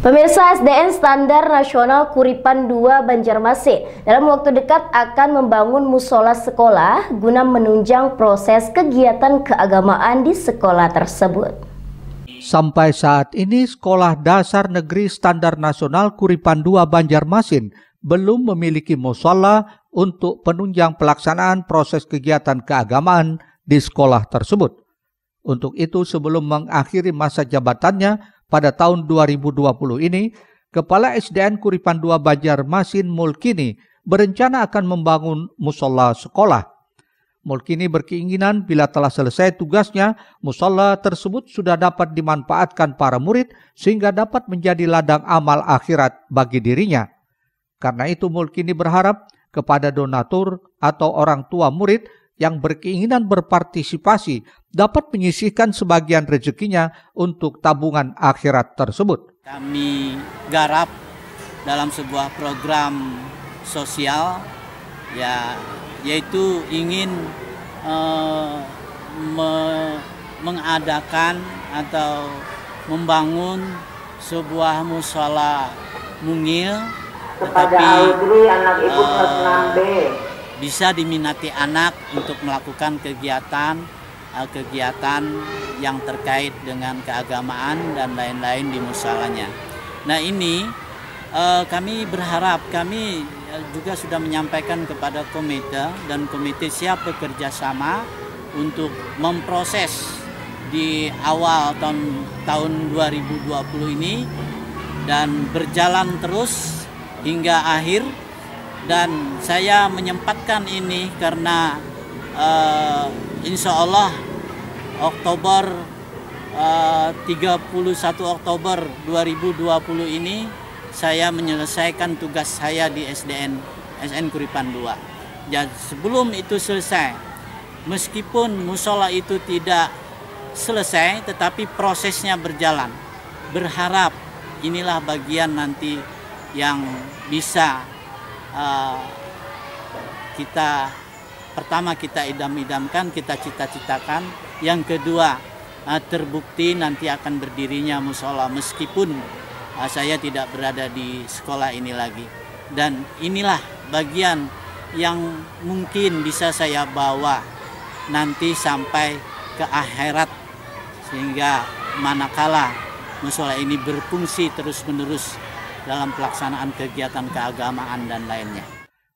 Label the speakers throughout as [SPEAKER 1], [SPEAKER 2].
[SPEAKER 1] Pemirsa SDN Standar Nasional Kuripan 2 Banjarmasin dalam waktu dekat akan membangun musola sekolah guna menunjang proses kegiatan keagamaan di sekolah tersebut.
[SPEAKER 2] Sampai saat ini Sekolah Dasar Negeri Standar Nasional Kuripan 2 Banjarmasin belum memiliki musola untuk penunjang pelaksanaan proses kegiatan keagamaan di sekolah tersebut. Untuk itu sebelum mengakhiri masa jabatannya, pada tahun 2020 ini, Kepala SDN Kuripan 2 Banjarmasin Mulkini berencana akan membangun musola sekolah. Mulkini berkeinginan bila telah selesai tugasnya, musola tersebut sudah dapat dimanfaatkan para murid sehingga dapat menjadi ladang amal akhirat bagi dirinya. Karena itu Mulkini berharap kepada donatur atau orang tua murid yang berkeinginan berpartisipasi dapat menyisihkan sebagian rezekinya untuk tabungan akhirat tersebut.
[SPEAKER 1] Kami garap dalam sebuah program sosial ya yaitu ingin eh, me, mengadakan atau membangun sebuah musola mungil kepada tetapi, Audrey anak ibu uh, bisa diminati anak untuk melakukan kegiatan eh, kegiatan yang terkait dengan keagamaan dan lain-lain di musalanya. Nah ini eh, kami berharap kami eh, juga sudah menyampaikan kepada komite dan komite siap bekerja sama untuk memproses di awal tahun tahun 2020 ini dan berjalan terus hingga akhir dan saya menyempatkan ini karena uh, insya Allah Oktober eh, uh, 31 Oktober 2020 ini saya menyelesaikan tugas saya di SDN SN Kuripan 2 dan sebelum itu selesai meskipun musola itu tidak selesai tetapi prosesnya berjalan berharap inilah bagian nanti yang bisa Ah, kita pertama kita idam-idamkan, kita cita-citakan. Yang kedua uh, terbukti nanti akan berdirinya musola meskipun uh, saya tidak berada di sekolah ini lagi. Dan inilah bagian yang mungkin bisa saya bawa nanti sampai ke akhirat sehingga manakala musola ini berfungsi terus-menerus dalam pelaksanaan kegiatan keagamaan dan lainnya.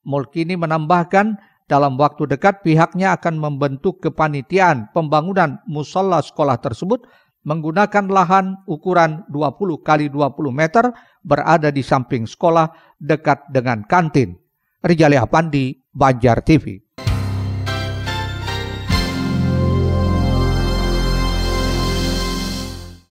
[SPEAKER 2] Mulkini menambahkan, dalam waktu dekat pihaknya akan membentuk kepanitiaan pembangunan musola sekolah tersebut menggunakan lahan ukuran 20 kali 20 meter berada di samping sekolah dekat dengan kantin. Rijali Apandi, Banjar TV.